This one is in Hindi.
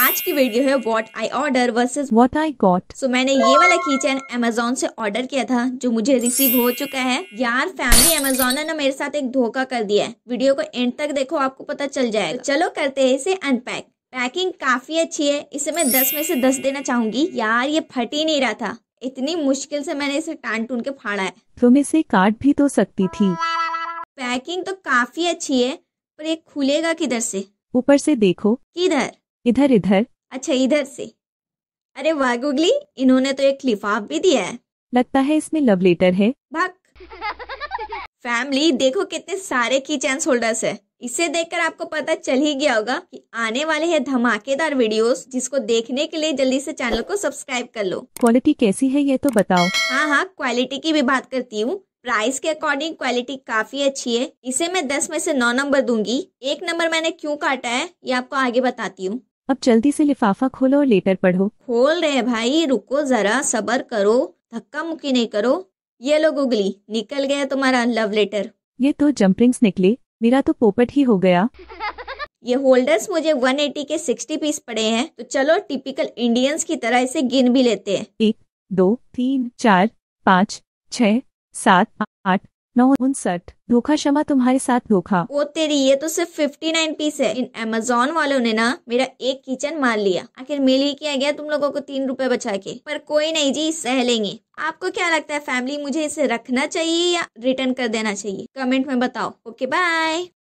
आज की वीडियो है what I order versus what I got so मैंने ये वाला की चैन अमेजोन से ऑर्डर किया था जो मुझे रिसीव हो चुका है यार फैमिली अमेजोन ने ना मेरे साथ एक धोखा कर दिया है वीडियो को एंड तक देखो आपको पता चल जाएगा तो चलो करते हैं इसे अनपैक पैकिंग काफी अच्छी है इसे मैं दस में से दस देना चाहूंगी यार ये फट ही नहीं रहा था इतनी मुश्किल से मैंने इसे टान टून के फाड़ा है तुम इसे काट भी तो सकती थी पैकिंग तो काफी अच्छी है पर ये खुलेगा किधर से ऊपर से देखो किधर इधर इधर अच्छा इधर से अरे वाह गुगली इन्होंने तो एक लिफाफ भी दिया है लगता है इसमें लव लेटर है भाग फैमिली देखो कितने सारे की चैन होल्डर्स है इसे देखकर आपको पता चल ही गया होगा कि आने वाले हैं धमाकेदार वीडियोस जिसको देखने के लिए जल्दी से चैनल को सब्सक्राइब कर लो क्वालिटी कैसी है ये तो बताओ हाँ हाँ क्वालिटी की भी बात करती हूँ प्राइस के अकॉर्डिंग क्वालिटी काफी अच्छी है इसे मैं दस में से नौ नंबर दूंगी एक नंबर मैंने क्यों काटा है ये आपको आगे बताती हूँ अब जल्दी से लिफाफा खोलो और लेटर पढ़ो खोल रहे भाई रुको जरा सबर करो धक्का मुक्की नहीं करो ये लो गुगली निकल गया तुम्हारा लव लेटर ये तो जम्पिंग्स निकले मेरा तो पोपट ही हो गया ये होल्डर्स मुझे 180 के 60 पीस पड़े हैं तो चलो टिपिकल इंडियंस की तरह इसे गिन भी लेते हैं एक दो तीन चार पाँच छ सात आठ नौ उनसठ धोखा क्षमा तुम्हारे साथ धोखा वो तेरी ये तो सिर्फ फिफ्टी नाइन पीस है इन अमेजोन वालों ने ना मेरा एक किचन मार लिया आखिर मिल ही किया गया तुम लोगों को तीन रुपए बचा के पर कोई नहीं जी सह लेंगे आपको क्या लगता है फैमिली मुझे इसे रखना चाहिए या रिटर्न कर देना चाहिए कमेंट में बताओ ओके बाय